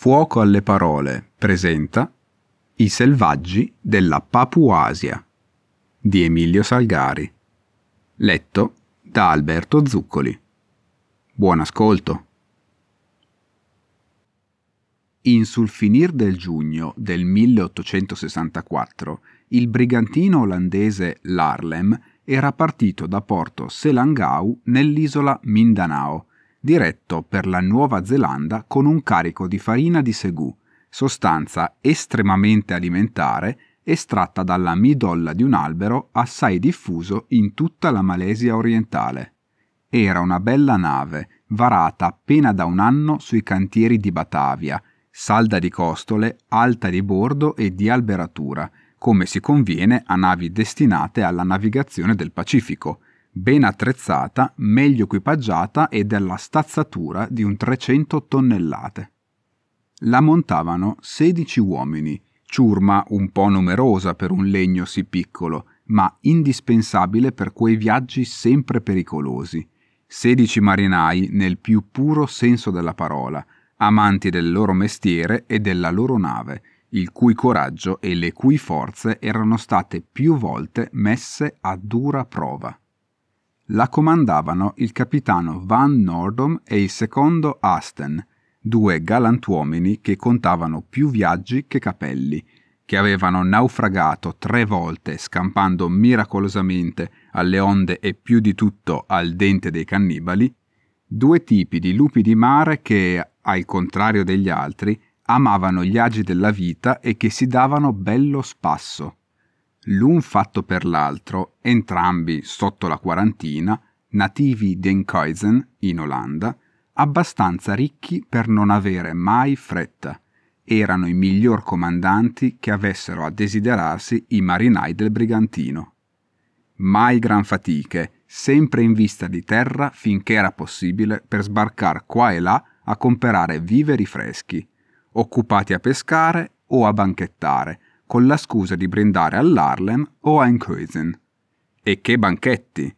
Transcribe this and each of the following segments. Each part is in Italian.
Fuoco alle parole presenta I selvaggi della Papuasia di Emilio Salgari. Letto da Alberto Zuccoli. Buon ascolto. In sul finir del giugno del 1864 il brigantino olandese Larlem era partito da Porto Selangau nell'isola Mindanao diretto per la Nuova Zelanda con un carico di farina di segù, sostanza estremamente alimentare estratta dalla midolla di un albero assai diffuso in tutta la Malesia orientale. Era una bella nave, varata appena da un anno sui cantieri di Batavia, salda di costole, alta di bordo e di alberatura, come si conviene a navi destinate alla navigazione del Pacifico, ben attrezzata, meglio equipaggiata e della stazzatura di un 300 tonnellate. La montavano 16 uomini, ciurma un po' numerosa per un legno sì piccolo, ma indispensabile per quei viaggi sempre pericolosi. 16 marinai nel più puro senso della parola, amanti del loro mestiere e della loro nave, il cui coraggio e le cui forze erano state più volte messe a dura prova la comandavano il capitano Van Nordom e il secondo Asten, due galantuomini che contavano più viaggi che capelli, che avevano naufragato tre volte scampando miracolosamente alle onde e più di tutto al dente dei cannibali, due tipi di lupi di mare che, al contrario degli altri, amavano gli agi della vita e che si davano bello spasso, l'un fatto per l'altro, entrambi sotto la quarantina, nativi d'Enkhuizen in Olanda, abbastanza ricchi per non avere mai fretta. Erano i miglior comandanti che avessero a desiderarsi i marinai del brigantino. Mai gran fatiche, sempre in vista di terra finché era possibile per sbarcar qua e là a comperare viveri freschi, occupati a pescare o a banchettare, con la scusa di brindare all'Harlem o a Enkhuizen. E che banchetti!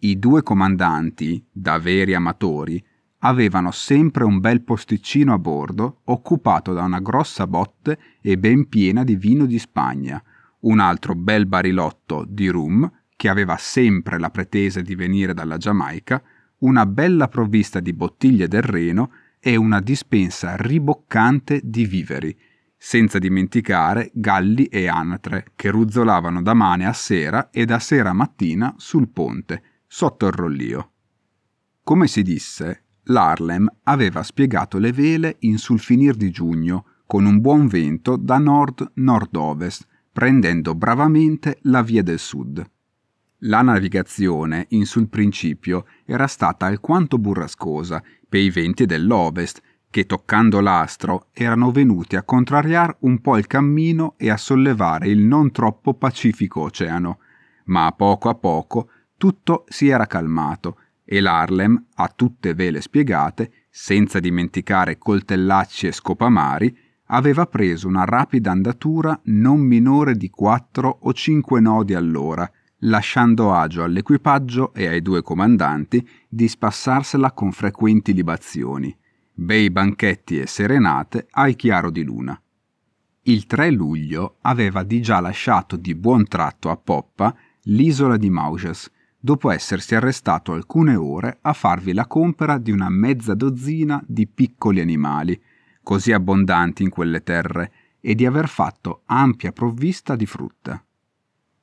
I due comandanti, da veri amatori, avevano sempre un bel posticino a bordo occupato da una grossa botte e ben piena di vino di Spagna, un altro bel barilotto di rum che aveva sempre la pretesa di venire dalla Giamaica, una bella provvista di bottiglie del Reno e una dispensa riboccante di viveri, senza dimenticare galli e anatre che ruzzolavano da mane a sera e da sera a mattina sul ponte, sotto il rollio. Come si disse, l'Harlem aveva spiegato le vele in sul finir di giugno, con un buon vento da nord-nord-ovest, prendendo bravamente la via del sud. La navigazione, in sul principio, era stata alquanto burrascosa per i venti dell'ovest, che toccando l'astro erano venuti a contrariar un po' il cammino e a sollevare il non troppo pacifico oceano, ma a poco a poco tutto si era calmato e l'Harlem, a tutte vele spiegate, senza dimenticare coltellacci e scopamari, aveva preso una rapida andatura non minore di quattro o cinque nodi all'ora, lasciando agio all'equipaggio e ai due comandanti di spassarsela con frequenti libazioni bei banchetti e serenate al chiaro di luna. Il 3 luglio aveva di già lasciato di buon tratto a poppa l'isola di Mauges, dopo essersi arrestato alcune ore a farvi la compera di una mezza dozzina di piccoli animali, così abbondanti in quelle terre, e di aver fatto ampia provvista di frutta.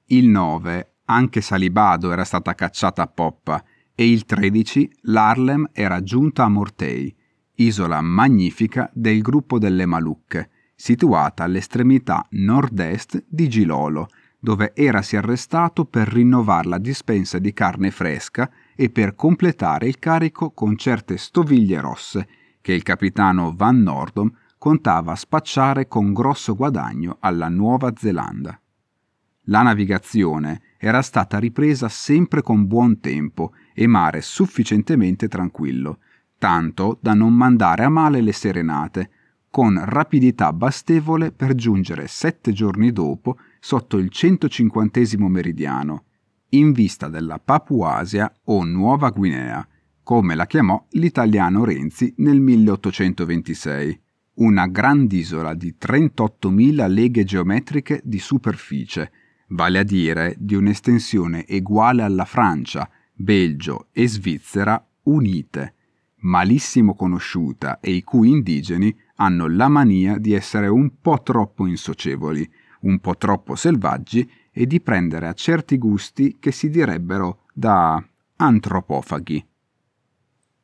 Il 9 anche Salibado era stata cacciata a poppa e il 13 l'Arlem era giunta a Mortei, isola magnifica del gruppo delle Malucche, situata all'estremità nord-est di Gilolo, dove erasi arrestato per rinnovare la dispensa di carne fresca e per completare il carico con certe stoviglie rosse che il capitano Van Nordom contava spacciare con grosso guadagno alla Nuova Zelanda. La navigazione era stata ripresa sempre con buon tempo e mare sufficientemente tranquillo, tanto da non mandare a male le serenate, con rapidità bastevole per giungere sette giorni dopo sotto il 150 meridiano, in vista della Papuasia o Nuova Guinea, come la chiamò l'italiano Renzi nel 1826, una grand'isola di 38.000 leghe geometriche di superficie, vale a dire di un'estensione uguale alla Francia, Belgio e Svizzera unite, malissimo conosciuta e i cui indigeni hanno la mania di essere un po' troppo insocievoli, un po' troppo selvaggi e di prendere a certi gusti che si direbbero da antropofaghi.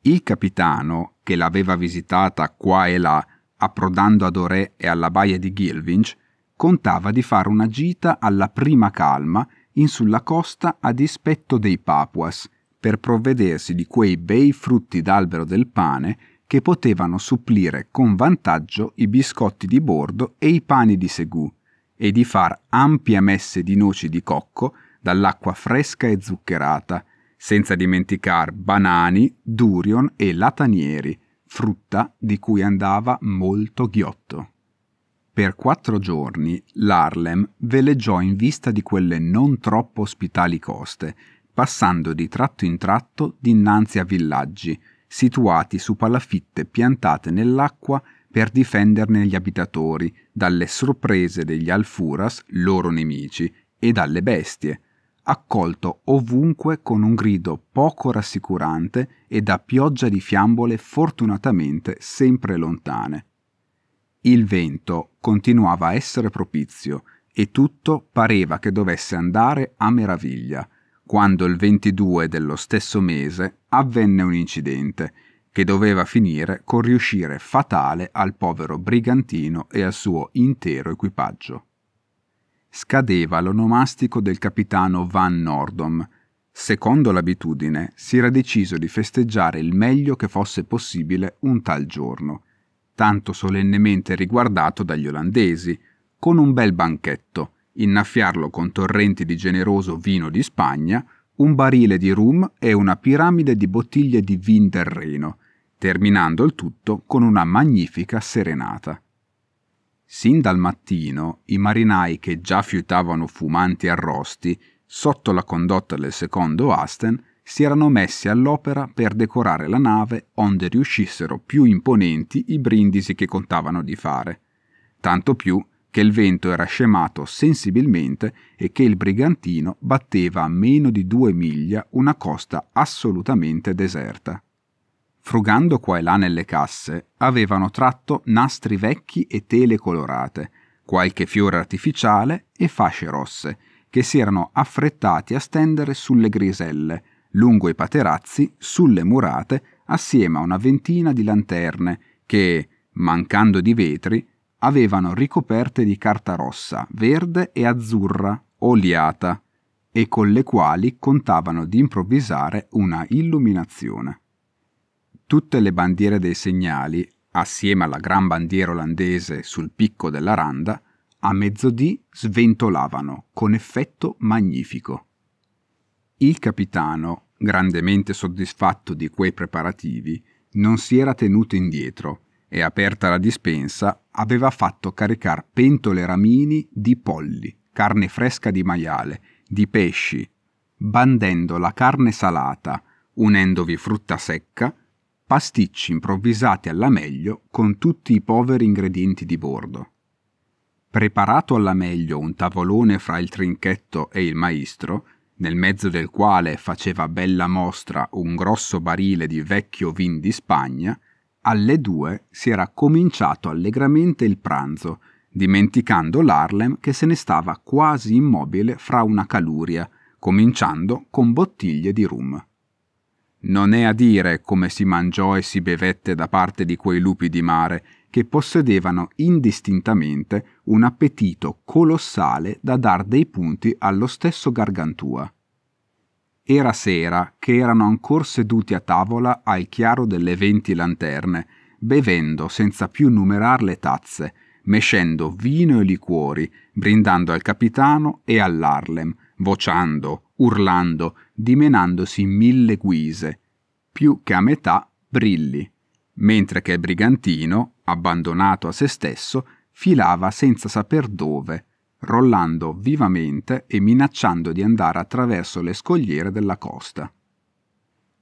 Il capitano, che l'aveva visitata qua e là, approdando ad Orè e alla baia di Gilvinch, contava di fare una gita alla prima calma in sulla costa a dispetto dei Papuas, per provvedersi di quei bei frutti d'albero del pane che potevano supplire con vantaggio i biscotti di bordo e i pani di segù, e di far ampie messe di noci di cocco dall'acqua fresca e zuccherata, senza dimenticar banani, durion e latanieri, frutta di cui andava molto ghiotto. Per quattro giorni l'Arlem veleggiò in vista di quelle non troppo ospitali coste passando di tratto in tratto dinanzi a villaggi, situati su palafitte piantate nell'acqua per difenderne gli abitatori dalle sorprese degli alfuras, loro nemici, e dalle bestie, accolto ovunque con un grido poco rassicurante e da pioggia di fiambole fortunatamente sempre lontane. Il vento continuava a essere propizio e tutto pareva che dovesse andare a meraviglia, quando il 22 dello stesso mese avvenne un incidente che doveva finire con riuscire fatale al povero brigantino e al suo intero equipaggio. Scadeva l'onomastico del capitano Van Nordom. Secondo l'abitudine, si era deciso di festeggiare il meglio che fosse possibile un tal giorno, tanto solennemente riguardato dagli olandesi, con un bel banchetto, innaffiarlo con torrenti di generoso vino di Spagna, un barile di rum e una piramide di bottiglie di vin del Reno, terminando il tutto con una magnifica serenata. Sin dal mattino i marinai che già fiutavano fumanti arrosti, sotto la condotta del secondo Asten, si erano messi all'opera per decorare la nave onde riuscissero più imponenti i brindisi che contavano di fare. Tanto più che il vento era scemato sensibilmente e che il brigantino batteva a meno di due miglia una costa assolutamente deserta. Frugando qua e là nelle casse, avevano tratto nastri vecchi e tele colorate, qualche fiore artificiale e fasce rosse, che si erano affrettati a stendere sulle griselle, lungo i paterazzi, sulle murate, assieme a una ventina di lanterne che, mancando di vetri, avevano ricoperte di carta rossa, verde e azzurra, oliata, e con le quali contavano di improvvisare una illuminazione. Tutte le bandiere dei segnali, assieme alla gran bandiera olandese sul picco della randa, a mezzodì sventolavano con effetto magnifico. Il capitano, grandemente soddisfatto di quei preparativi, non si era tenuto indietro e aperta la dispensa, aveva fatto caricar pentole ramini di polli, carne fresca di maiale, di pesci, bandendo la carne salata, unendovi frutta secca, pasticci improvvisati alla meglio con tutti i poveri ingredienti di bordo. Preparato alla meglio un tavolone fra il trinchetto e il maestro, nel mezzo del quale faceva bella mostra un grosso barile di vecchio vin di Spagna, alle due si era cominciato allegramente il pranzo, dimenticando l'Harlem che se ne stava quasi immobile fra una caluria, cominciando con bottiglie di rum. Non è a dire come si mangiò e si bevette da parte di quei lupi di mare che possedevano indistintamente un appetito colossale da dar dei punti allo stesso Gargantua. Era sera che erano ancor seduti a tavola al chiaro delle venti lanterne, bevendo senza più numerar le tazze, mescendo vino e liquori, brindando al capitano e all'Harlem, vociando, urlando, dimenandosi in mille guise, più che a metà brilli, mentre che il brigantino, abbandonato a se stesso, filava senza saper dove, rollando vivamente e minacciando di andare attraverso le scogliere della costa.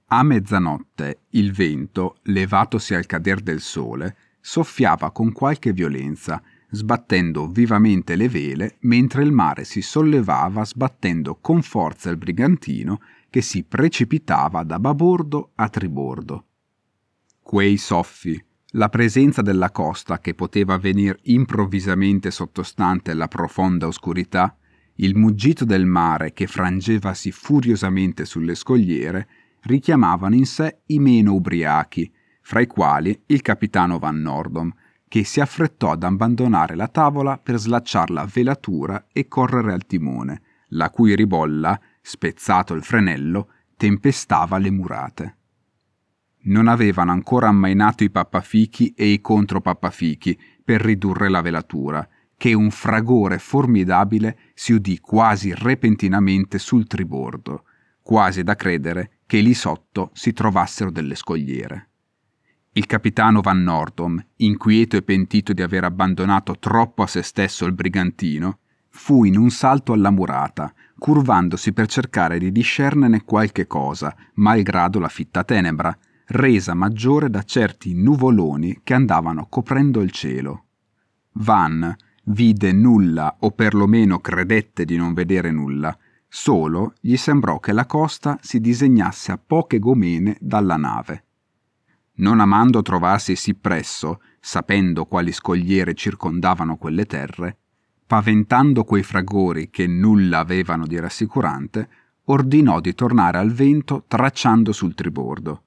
A mezzanotte il vento, levatosi al cader del sole, soffiava con qualche violenza, sbattendo vivamente le vele mentre il mare si sollevava sbattendo con forza il brigantino che si precipitava da babordo a tribordo. Quei soffi, la presenza della costa, che poteva venir improvvisamente sottostante la profonda oscurità, il muggito del mare che frangevasi furiosamente sulle scogliere, richiamavano in sé i meno ubriachi, fra i quali il capitano Van Nordom, che si affrettò ad abbandonare la tavola per slacciare la velatura e correre al timone, la cui ribolla, spezzato il frenello, tempestava le murate non avevano ancora ammainato i pappafichi e i contropappafichi per ridurre la velatura, che un fragore formidabile si udì quasi repentinamente sul tribordo, quasi da credere che lì sotto si trovassero delle scogliere. Il capitano Van Nordom, inquieto e pentito di aver abbandonato troppo a se stesso il brigantino, fu in un salto alla murata, curvandosi per cercare di discernere qualche cosa, malgrado la fitta tenebra, resa maggiore da certi nuvoloni che andavano coprendo il cielo. Van vide nulla o perlomeno credette di non vedere nulla, solo gli sembrò che la costa si disegnasse a poche gomene dalla nave. Non amando trovarsi sì presso, sapendo quali scogliere circondavano quelle terre, paventando quei fragori che nulla avevano di rassicurante, ordinò di tornare al vento tracciando sul tribordo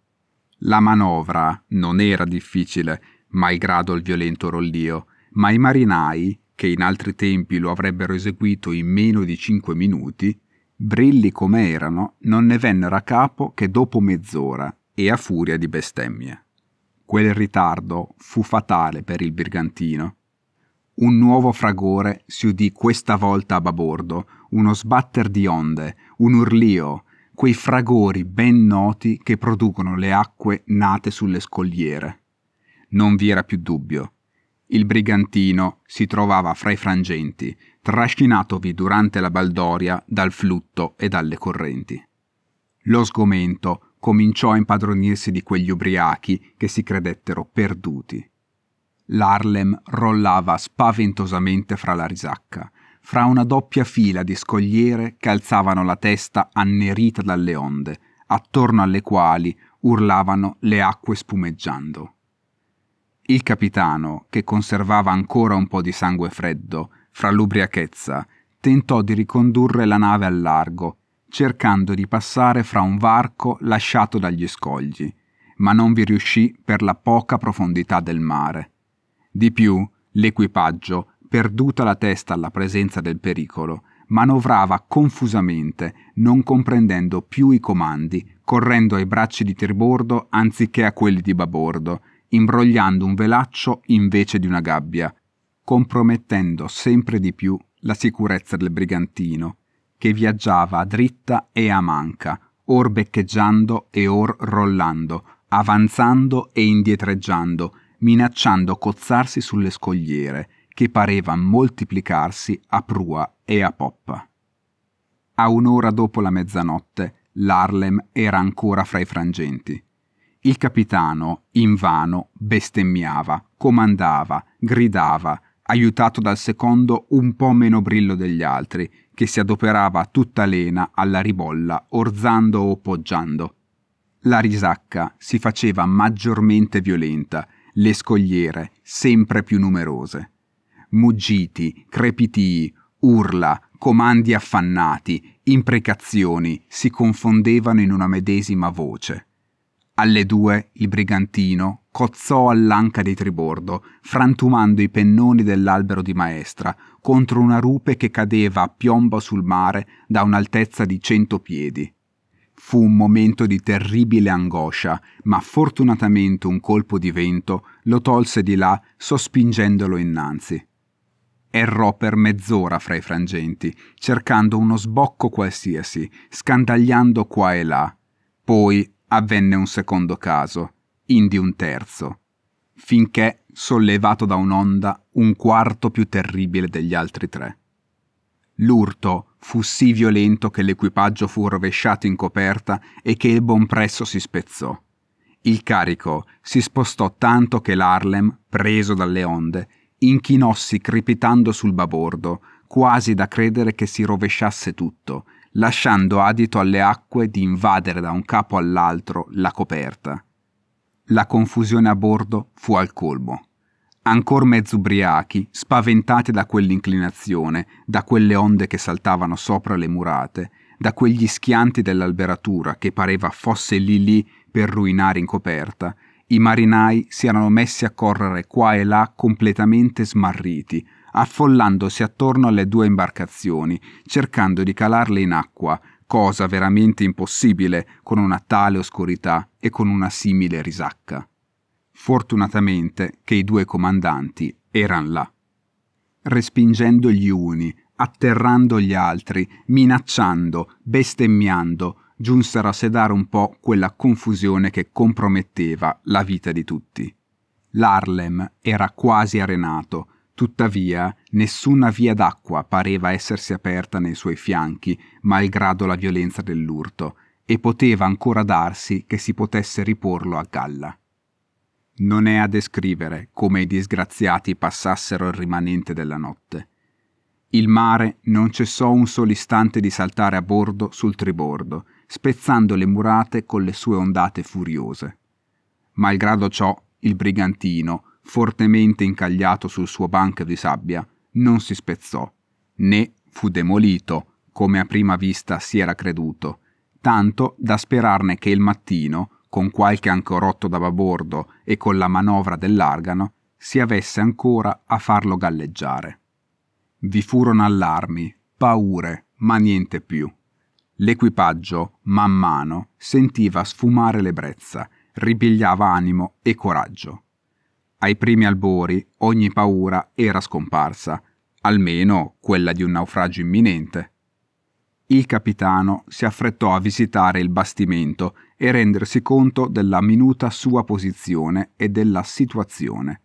la manovra non era difficile, malgrado il violento rollio, ma i marinai, che in altri tempi lo avrebbero eseguito in meno di cinque minuti, brilli come erano, non ne vennero a capo che dopo mezz'ora e a furia di bestemmie. Quel ritardo fu fatale per il brigantino. Un nuovo fragore si udì questa volta a babordo, uno sbatter di onde, un urlio, quei fragori ben noti che producono le acque nate sulle scogliere. Non vi era più dubbio. Il brigantino si trovava fra i frangenti, trascinatovi durante la baldoria dal flutto e dalle correnti. Lo sgomento cominciò a impadronirsi di quegli ubriachi che si credettero perduti. L'Harlem rollava spaventosamente fra la risacca, fra una doppia fila di scogliere che alzavano la testa annerita dalle onde, attorno alle quali urlavano le acque spumeggiando. Il capitano, che conservava ancora un po' di sangue freddo, fra l'ubriachezza, tentò di ricondurre la nave al largo, cercando di passare fra un varco lasciato dagli scogli, ma non vi riuscì per la poca profondità del mare. Di più, l'equipaggio perduta la testa alla presenza del pericolo, manovrava confusamente, non comprendendo più i comandi, correndo ai bracci di tribordo anziché a quelli di babordo, imbrogliando un velaccio invece di una gabbia, compromettendo sempre di più la sicurezza del brigantino, che viaggiava a dritta e a manca, or beccheggiando e or rollando, avanzando e indietreggiando, minacciando cozzarsi sulle scogliere, che pareva moltiplicarsi a prua e a poppa. A un'ora dopo la mezzanotte l'Harlem era ancora fra i frangenti. Il capitano, invano, bestemmiava, comandava, gridava, aiutato dal secondo un po' meno brillo degli altri, che si adoperava tutta lena alla ribolla, orzando o poggiando. La risacca si faceva maggiormente violenta, le scogliere sempre più numerose muggiti, crepitii, urla, comandi affannati, imprecazioni si confondevano in una medesima voce. Alle due il brigantino cozzò all'anca di tribordo, frantumando i pennoni dell'albero di maestra contro una rupe che cadeva a piombo sul mare da un'altezza di cento piedi. Fu un momento di terribile angoscia, ma fortunatamente un colpo di vento lo tolse di là, sospingendolo innanzi errò per mezz'ora fra i frangenti, cercando uno sbocco qualsiasi, scandagliando qua e là. Poi avvenne un secondo caso, indi un terzo, finché, sollevato da un'onda, un quarto più terribile degli altri tre. L'urto fu sì violento che l'equipaggio fu rovesciato in coperta e che il bonpresso si spezzò. Il carico si spostò tanto che l'Harlem, preso dalle onde, Inchinossi crepitando sul babordo, quasi da credere che si rovesciasse tutto, lasciando adito alle acque di invadere da un capo all'altro la coperta. La confusione a bordo fu al colmo. Ancor mezzo ubriachi, spaventati da quell'inclinazione, da quelle onde che saltavano sopra le murate, da quegli schianti dell'alberatura che pareva fosse lì lì per ruinare in coperta, i marinai si erano messi a correre qua e là completamente smarriti, affollandosi attorno alle due imbarcazioni, cercando di calarle in acqua, cosa veramente impossibile con una tale oscurità e con una simile risacca. Fortunatamente che i due comandanti erano là. Respingendo gli uni, atterrando gli altri, minacciando, bestemmiando, giunsero a sedare un po' quella confusione che comprometteva la vita di tutti. L'Harlem era quasi arenato, tuttavia nessuna via d'acqua pareva essersi aperta nei suoi fianchi, malgrado la violenza dell'urto, e poteva ancora darsi che si potesse riporlo a galla. Non è a descrivere come i disgraziati passassero il rimanente della notte. Il mare non cessò un solo istante di saltare a bordo sul tribordo, spezzando le murate con le sue ondate furiose. Malgrado ciò, il brigantino, fortemente incagliato sul suo banco di sabbia, non si spezzò, né fu demolito, come a prima vista si era creduto, tanto da sperarne che il mattino, con qualche ancorotto da babordo e con la manovra dell'argano, si avesse ancora a farlo galleggiare. Vi furono allarmi, paure, ma niente più. L'equipaggio, man mano, sentiva sfumare l'ebbrezza, ripigliava animo e coraggio. Ai primi albori ogni paura era scomparsa, almeno quella di un naufragio imminente. Il capitano si affrettò a visitare il bastimento e rendersi conto della minuta sua posizione e della situazione.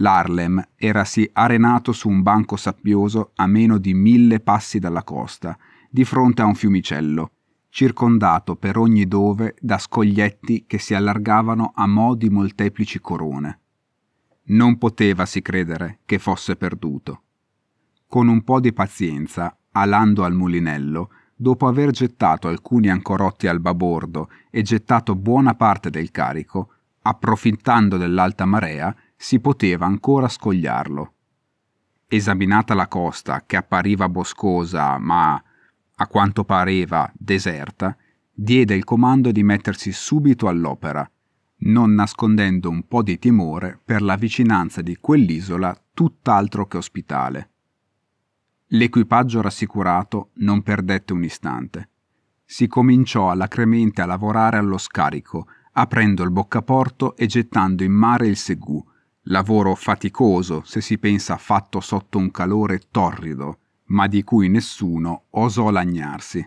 L'Harlem si arenato su un banco sabbioso a meno di mille passi dalla costa di fronte a un fiumicello, circondato per ogni dove da scoglietti che si allargavano a mo' di molteplici corone. Non poteva si credere che fosse perduto. Con un po' di pazienza, alando al mulinello, dopo aver gettato alcuni ancorotti al babordo e gettato buona parte del carico, approfittando dell'alta marea, si poteva ancora scogliarlo. Esaminata la costa, che appariva boscosa ma a quanto pareva deserta, diede il comando di mettersi subito all'opera, non nascondendo un po' di timore per la vicinanza di quell'isola tutt'altro che ospitale. L'equipaggio rassicurato non perdette un istante. Si cominciò alacremente a lavorare allo scarico, aprendo il boccaporto e gettando in mare il segù, lavoro faticoso se si pensa fatto sotto un calore torrido, ma di cui nessuno osò lagnarsi.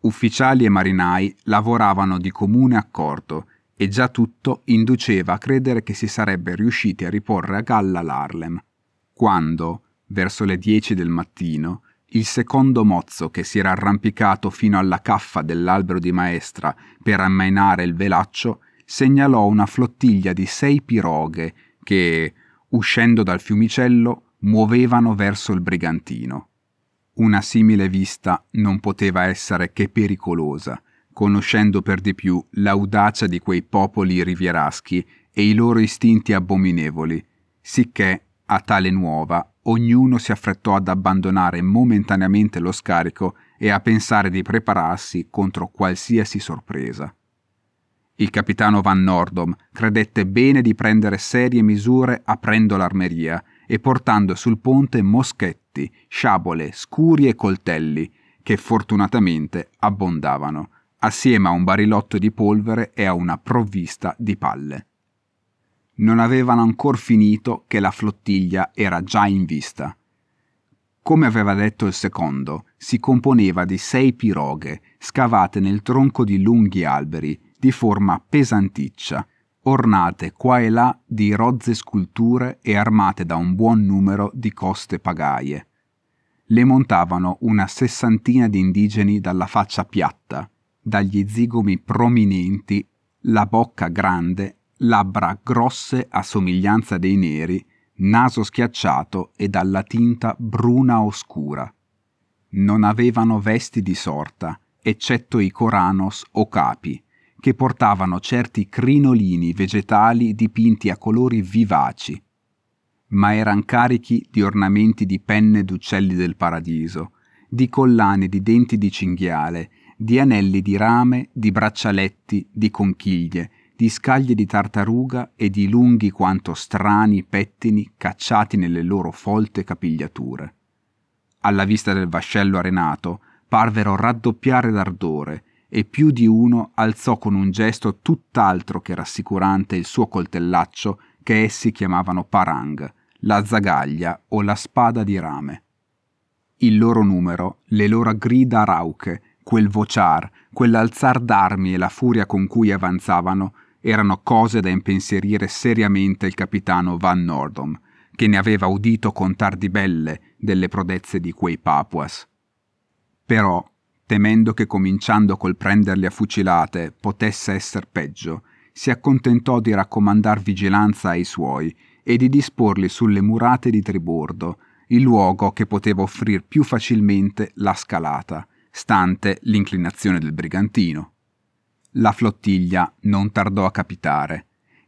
Ufficiali e marinai lavoravano di comune accordo e già tutto induceva a credere che si sarebbe riusciti a riporre a galla l'Harlem, quando, verso le 10 del mattino, il secondo mozzo che si era arrampicato fino alla caffa dell'albero di maestra per ammainare il velaccio segnalò una flottiglia di sei piroghe che, uscendo dal fiumicello, muovevano verso il brigantino. Una simile vista non poteva essere che pericolosa, conoscendo per di più l'audacia di quei popoli rivieraschi e i loro istinti abominevoli, sicché, a tale nuova, ognuno si affrettò ad abbandonare momentaneamente lo scarico e a pensare di prepararsi contro qualsiasi sorpresa. Il capitano Van Nordom credette bene di prendere serie misure aprendo l'armeria e portando sul ponte moschetti, sciabole, scuri e coltelli, che fortunatamente abbondavano, assieme a un barilotto di polvere e a una provvista di palle. Non avevano ancor finito che la flottiglia era già in vista. Come aveva detto il secondo, si componeva di sei piroghe scavate nel tronco di lunghi alberi di forma pesanticcia ornate qua e là di rozze sculture e armate da un buon numero di coste pagaie. Le montavano una sessantina di indigeni dalla faccia piatta, dagli zigomi prominenti, la bocca grande, labbra grosse a somiglianza dei neri, naso schiacciato e dalla tinta bruna oscura. Non avevano vesti di sorta, eccetto i coranos o capi, che portavano certi crinolini vegetali dipinti a colori vivaci, ma eran carichi di ornamenti di penne d'uccelli del paradiso, di collane di denti di cinghiale, di anelli di rame, di braccialetti, di conchiglie, di scaglie di tartaruga e di lunghi quanto strani pettini cacciati nelle loro folte capigliature. Alla vista del vascello arenato parvero raddoppiare d'ardore e più di uno alzò con un gesto tutt'altro che rassicurante il suo coltellaccio che essi chiamavano parang, la zagaglia o la spada di rame. Il loro numero, le loro grida rauche, quel vociar, quell'alzar d'armi e la furia con cui avanzavano erano cose da impensierire seriamente il capitano Van Nordom, che ne aveva udito contar di belle delle prodezze di quei Papuas. Però temendo che cominciando col prenderli a fucilate potesse esser peggio, si accontentò di raccomandar vigilanza ai suoi e di disporli sulle murate di Tribordo, il luogo che poteva offrir più facilmente la scalata, stante l'inclinazione del brigantino. La flottiglia non tardò a capitare,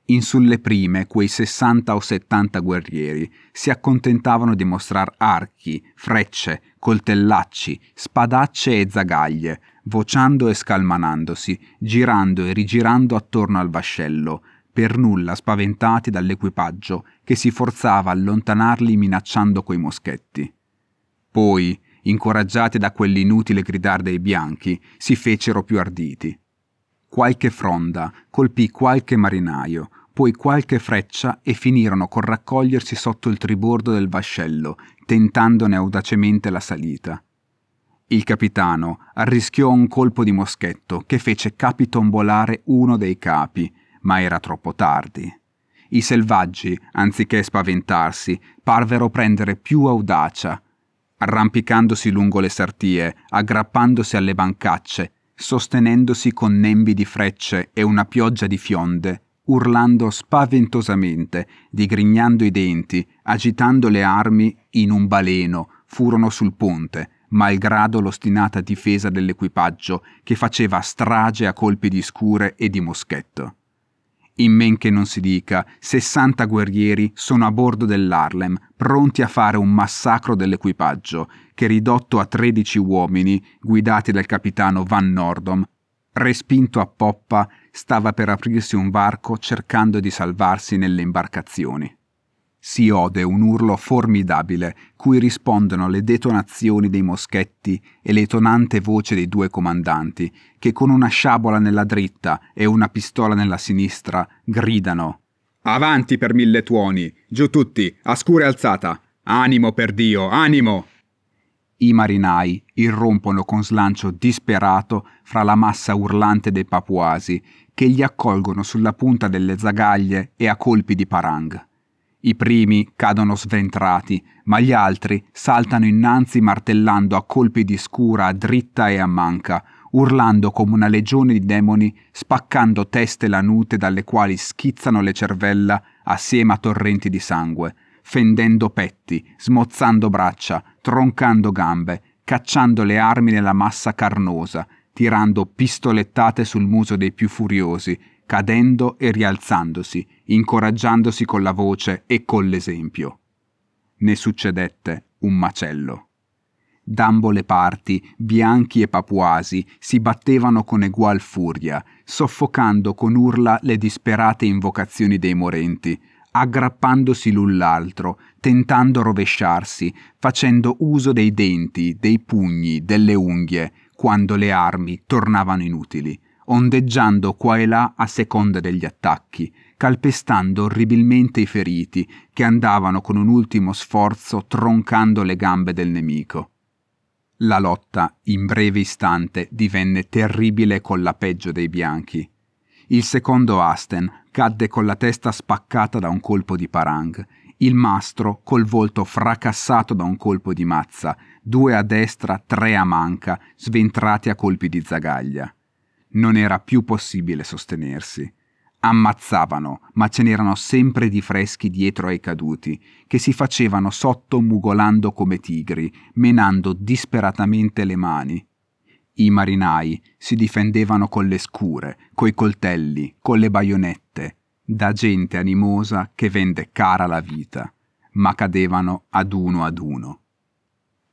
in sulle prime, quei 60 o 70 guerrieri si accontentavano di mostrar archi, frecce, coltellacci, spadacce e zagaglie, vociando e scalmanandosi, girando e rigirando attorno al vascello, per nulla spaventati dall'equipaggio che si forzava a allontanarli minacciando coi moschetti. Poi, incoraggiati da quell'inutile gridar dei bianchi, si fecero più arditi. Qualche fronda colpì qualche marinaio, poi qualche freccia e finirono col raccogliersi sotto il tribordo del vascello, tentandone audacemente la salita. Il capitano arrischiò un colpo di moschetto che fece capitombolare uno dei capi, ma era troppo tardi. I selvaggi, anziché spaventarsi, parvero prendere più audacia, arrampicandosi lungo le sartie, aggrappandosi alle bancacce, sostenendosi con nembi di frecce e una pioggia di fionde, urlando spaventosamente, digrignando i denti, agitando le armi in un baleno, furono sul ponte, malgrado l'ostinata difesa dell'equipaggio che faceva strage a colpi di scure e di moschetto. In men che non si dica, 60 guerrieri sono a bordo dell'Harlem, pronti a fare un massacro dell'equipaggio, che ridotto a 13 uomini, guidati dal capitano Van Nordom, respinto a poppa, stava per aprirsi un varco cercando di salvarsi nelle imbarcazioni si ode un urlo formidabile cui rispondono le detonazioni dei moschetti e le tonante voce dei due comandanti, che con una sciabola nella dritta e una pistola nella sinistra gridano Avanti per mille tuoni, giù tutti, a scure alzata, animo per Dio, animo! I marinai irrompono con slancio disperato fra la massa urlante dei papuasi, che li accolgono sulla punta delle zagaglie e a colpi di parang. I primi cadono sventrati, ma gli altri saltano innanzi martellando a colpi di scura a dritta e a manca, urlando come una legione di demoni, spaccando teste lanute dalle quali schizzano le cervella assieme a torrenti di sangue, fendendo petti, smozzando braccia, troncando gambe, cacciando le armi nella massa carnosa, tirando pistolettate sul muso dei più furiosi cadendo e rialzandosi, incoraggiandosi con la voce e con l'esempio. Ne succedette un macello. D'ambo le parti, bianchi e papuasi, si battevano con egual furia, soffocando con urla le disperate invocazioni dei morenti, aggrappandosi l'un l'altro, tentando rovesciarsi, facendo uso dei denti, dei pugni, delle unghie, quando le armi tornavano inutili, ondeggiando qua e là a seconda degli attacchi, calpestando orribilmente i feriti che andavano con un ultimo sforzo troncando le gambe del nemico. La lotta, in breve istante, divenne terribile con la peggio dei bianchi. Il secondo Asten cadde con la testa spaccata da un colpo di parang, il mastro col volto fracassato da un colpo di mazza, due a destra, tre a manca, sventrati a colpi di zagaglia. Non era più possibile sostenersi. Ammazzavano, ma ce n'erano sempre di freschi dietro ai caduti, che si facevano sotto mugolando come tigri, menando disperatamente le mani. I marinai si difendevano con le scure, coi coltelli, con le baionette, da gente animosa che vende cara la vita, ma cadevano ad uno ad uno.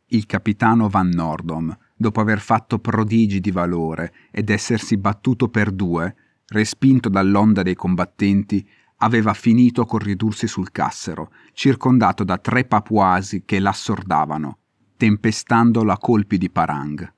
Il capitano Van Nordom dopo aver fatto prodigi di valore ed essersi battuto per due, respinto dall'onda dei combattenti, aveva finito col ridursi sul cassero, circondato da tre papuasi che l'assordavano, tempestandolo a colpi di parang.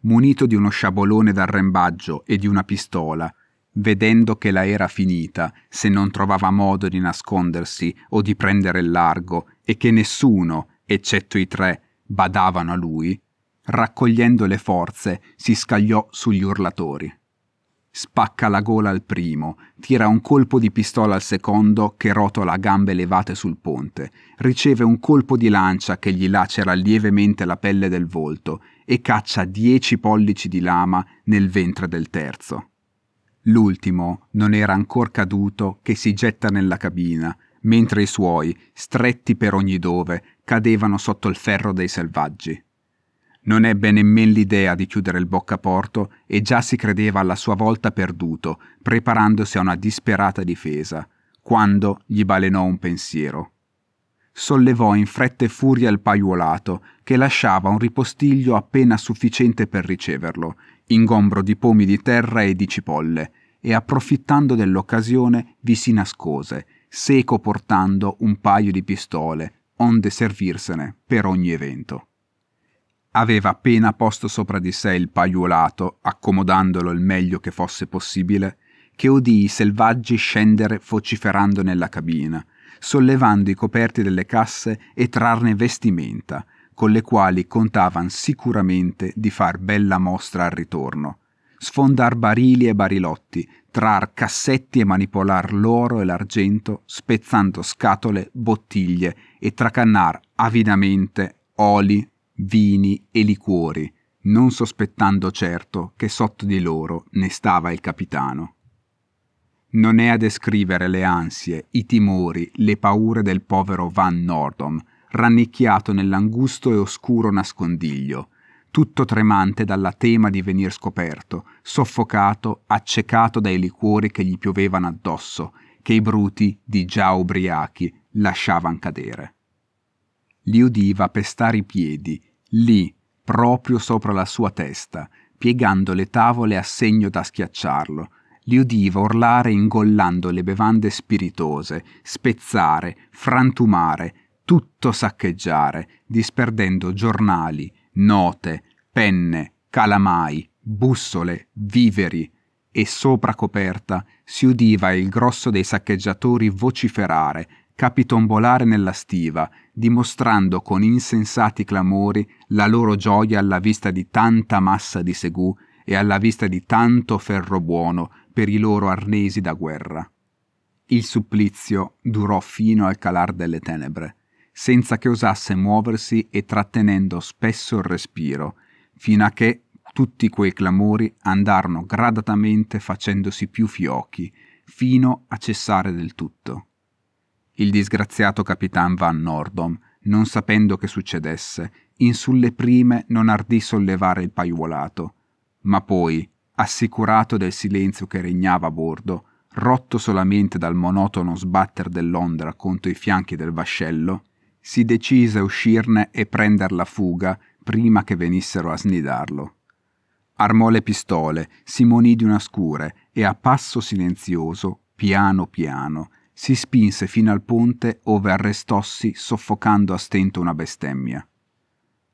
Munito di uno sciabolone d'arrembaggio e di una pistola, vedendo che la era finita, se non trovava modo di nascondersi o di prendere il largo e che nessuno, eccetto i tre, badavano a lui, raccogliendo le forze, si scagliò sugli urlatori. Spacca la gola al primo, tira un colpo di pistola al secondo che rotola a gambe levate sul ponte, riceve un colpo di lancia che gli lacera lievemente la pelle del volto e caccia dieci pollici di lama nel ventre del terzo. L'ultimo non era ancora caduto che si getta nella cabina, mentre i suoi, stretti per ogni dove, cadevano sotto il ferro dei selvaggi. Non ebbe nemmeno l'idea di chiudere il boccaporto e già si credeva alla sua volta perduto, preparandosi a una disperata difesa, quando gli balenò un pensiero. Sollevò in fretta e furia il paiuolato, che lasciava un ripostiglio appena sufficiente per riceverlo, ingombro di pomi di terra e di cipolle, e approfittando dell'occasione vi si nascose, seco portando un paio di pistole, onde servirsene per ogni evento aveva appena posto sopra di sé il paiuolato, accomodandolo il meglio che fosse possibile, che udì i selvaggi scendere vociferando nella cabina, sollevando i coperti delle casse e trarne vestimenta, con le quali contavano sicuramente di far bella mostra al ritorno, sfondar barili e barilotti, trar cassetti e manipolar l'oro e l'argento, spezzando scatole, bottiglie e tracannar avidamente oli, vini e liquori, non sospettando certo che sotto di loro ne stava il capitano. Non è a descrivere le ansie, i timori, le paure del povero Van Nordom, rannicchiato nell'angusto e oscuro nascondiglio, tutto tremante dalla tema di venir scoperto, soffocato, accecato dai liquori che gli piovevano addosso, che i bruti, di già ubriachi, lasciavan cadere li udiva pestare i piedi, lì, proprio sopra la sua testa, piegando le tavole a segno da schiacciarlo. Li udiva urlare ingollando le bevande spiritose, spezzare, frantumare, tutto saccheggiare, disperdendo giornali, note, penne, calamai, bussole, viveri, e sopra coperta si udiva il grosso dei saccheggiatori vociferare, capitombolare nella stiva, dimostrando con insensati clamori la loro gioia alla vista di tanta massa di segù e alla vista di tanto ferro buono per i loro arnesi da guerra. Il supplizio durò fino al calar delle tenebre, senza che osasse muoversi e trattenendo spesso il respiro, fino a che tutti quei clamori andarono gradatamente facendosi più fiochi, fino a cessare del tutto il disgraziato capitan Van Nordom, non sapendo che succedesse, in sulle prime non ardì sollevare il paiuolato, ma poi, assicurato del silenzio che regnava a bordo, rotto solamente dal monotono sbatter dell'ondra contro i fianchi del vascello, si decise a uscirne e prender la fuga prima che venissero a snidarlo. Armò le pistole, si monì di una scure e a passo silenzioso, piano piano, si spinse fino al ponte ove arrestossi soffocando a stento una bestemmia.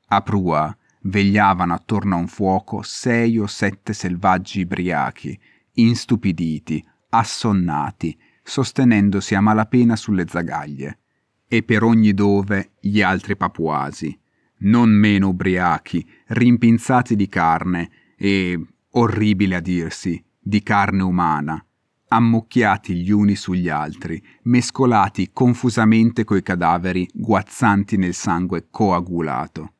A prua vegliavano attorno a un fuoco sei o sette selvaggi ubriachi, instupiditi, assonnati, sostenendosi a malapena sulle zagaglie, e per ogni dove gli altri papuasi, non meno ubriachi, rimpinzati di carne e, orribile a dirsi, di carne umana, ammucchiati gli uni sugli altri, mescolati confusamente coi cadaveri guazzanti nel sangue coagulato.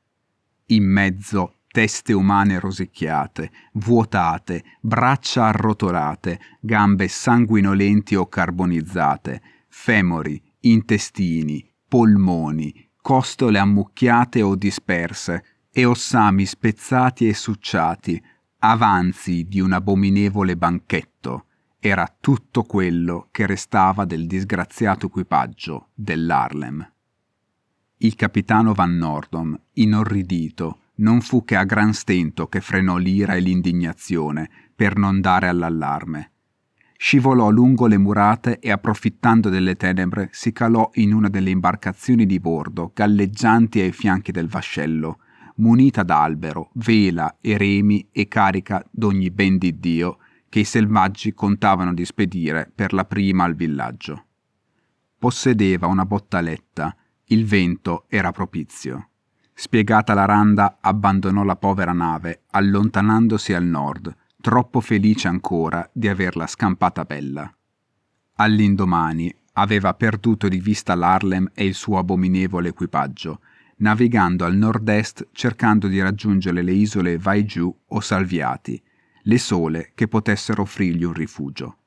In mezzo teste umane rosicchiate, vuotate, braccia arrotolate, gambe sanguinolenti o carbonizzate, femori, intestini, polmoni, costole ammucchiate o disperse e ossami spezzati e succiati, avanzi di un abominevole banchetto. Era tutto quello che restava del disgraziato equipaggio dell'Harlem. Il capitano Van Nordom, inorridito, non fu che a gran stento che frenò l'ira e l'indignazione per non dare all'allarme. Scivolò lungo le murate e approfittando delle tenebre si calò in una delle imbarcazioni di bordo galleggianti ai fianchi del vascello, munita d'albero, vela e remi e carica d'ogni ben di Dio che i selvaggi contavano di spedire per la prima al villaggio. Possedeva una bottaletta, il vento era propizio. Spiegata la randa, abbandonò la povera nave, allontanandosi al nord, troppo felice ancora di averla scampata bella. All'indomani aveva perduto di vista l'Harlem e il suo abominevole equipaggio, navigando al nord-est cercando di raggiungere le isole Vaiju o Salviati, le sole che potessero offrirgli un rifugio.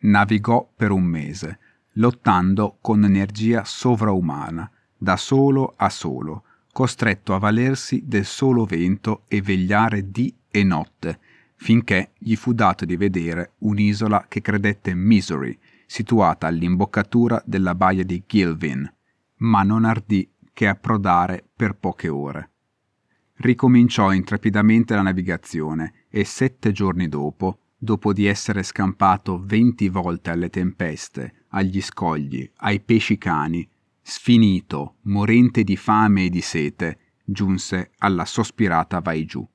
Navigò per un mese, lottando con energia sovraumana, da solo a solo, costretto a valersi del solo vento e vegliare di e notte, finché gli fu dato di vedere un'isola che credette Misery, situata all'imboccatura della baia di Gilvin, ma non ardì che approdare per poche ore. Ricominciò intrepidamente la navigazione e sette giorni dopo, dopo di essere scampato venti volte alle tempeste, agli scogli, ai pesci cani, sfinito, morente di fame e di sete, giunse alla sospirata vai giù.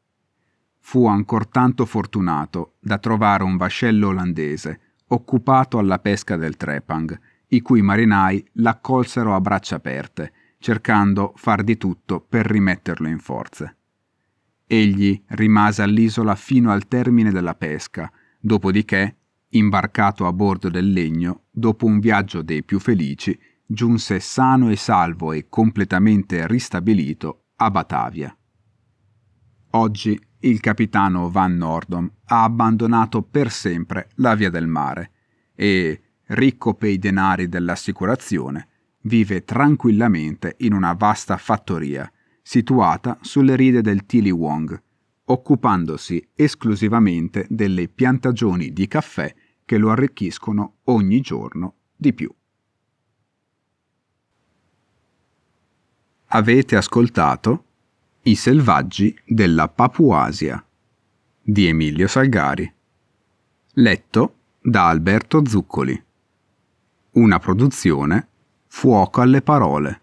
Fu ancor tanto fortunato da trovare un vascello olandese occupato alla pesca del trepang, i cui marinai l'accolsero a braccia aperte, cercando far di tutto per rimetterlo in forze. Egli rimase all'isola fino al termine della pesca, dopodiché, imbarcato a bordo del legno, dopo un viaggio dei più felici, giunse sano e salvo e completamente ristabilito a Batavia. Oggi il capitano Van Nordom ha abbandonato per sempre la via del mare e, ricco per i denari dell'assicurazione, vive tranquillamente in una vasta fattoria situata sulle ride del Tiliwong, occupandosi esclusivamente delle piantagioni di caffè che lo arricchiscono ogni giorno di più. Avete ascoltato I selvaggi della Papuasia di Emilio Salgari, letto da Alberto Zuccoli. Una produzione Fuoco alle parole